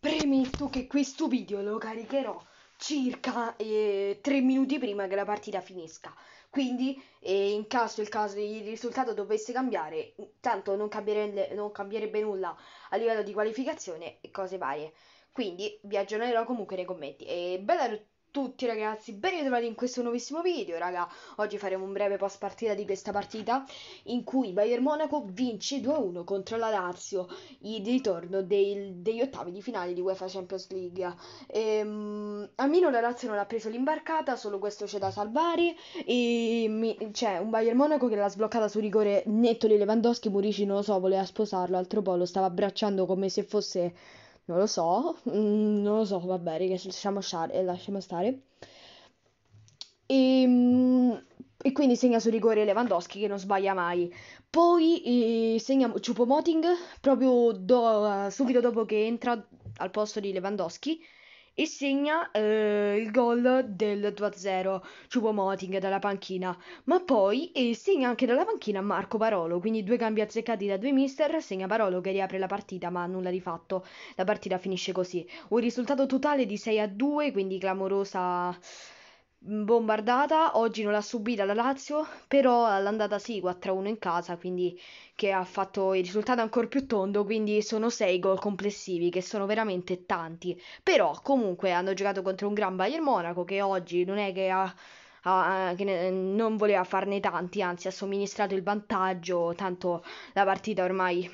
Premetto che questo video lo caricherò circa eh, 3 minuti prima che la partita finisca. Quindi, eh, in caso il, caso il risultato dovesse cambiare, tanto non, cambierebbe, non cambierebbe nulla a livello di qualificazione e cose varie. Quindi vi aggiornerò comunque nei commenti. E bella tutti ragazzi, ben ritrovati in questo nuovissimo video raga Oggi faremo un breve post partita di questa partita in cui Bayern Monaco vince 2-1 contro la Lazio Il ritorno del, degli ottavi di finale di UEFA Champions League ehm, Almeno la Lazio non ha preso l'imbarcata, solo questo c'è da salvare E c'è un Bayern Monaco che l'ha sbloccata su rigore netto di Lewandowski Murici non lo so, voleva sposarlo, altro poi lo stava abbracciando come se fosse non lo so, mm, non lo so, vabbè, eh, lasciamo stare. Lasciamo stare. E, e, quindi segna su rigore Lewandowski che non sbaglia mai. Poi eh, segna Ciupomoting proprio do, subito dopo che entra al posto di Lewandowski e segna eh, il gol del 2-0 Ciupo Moting dalla panchina, ma poi eh, segna anche dalla panchina Marco Parolo, quindi due cambi azzeccati da due mister, segna Parolo che riapre la partita ma nulla di fatto, la partita finisce così, un risultato totale di 6-2 quindi clamorosa Mm, bombardata, oggi non l'ha subita la Lazio, però all'andata sì, 4-1 in casa, quindi che ha fatto il risultato ancora più tondo, quindi sono 6 gol complessivi che sono veramente tanti. Però comunque hanno giocato contro un gran Bayern Monaco che oggi non è che ha Ah, che ne, non voleva farne tanti, anzi ha somministrato il vantaggio, tanto la partita ormai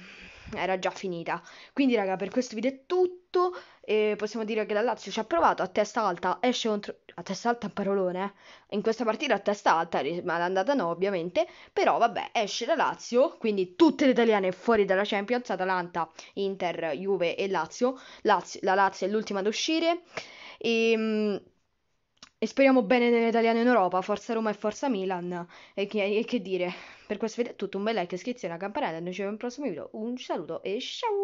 era già finita. Quindi, raga, per questo video è tutto. E possiamo dire che la Lazio ci ha provato a testa alta, esce contro. A testa alta è un parolone. Eh? In questa partita a testa alta, ma l'andata no, ovviamente. Però vabbè, esce la Lazio. Quindi tutte le italiane fuori dalla Champions: Atalanta, Inter, Juve e Lazio. Lazio la Lazio è l'ultima ad uscire. E. Ehm, e speriamo bene nell'italiano in Europa, forza Roma e forza Milan. E che, e che dire, per questo video è tutto, un bel like, iscrizione alla campanella, noi ci vediamo nel prossimo video, un saluto e ciao!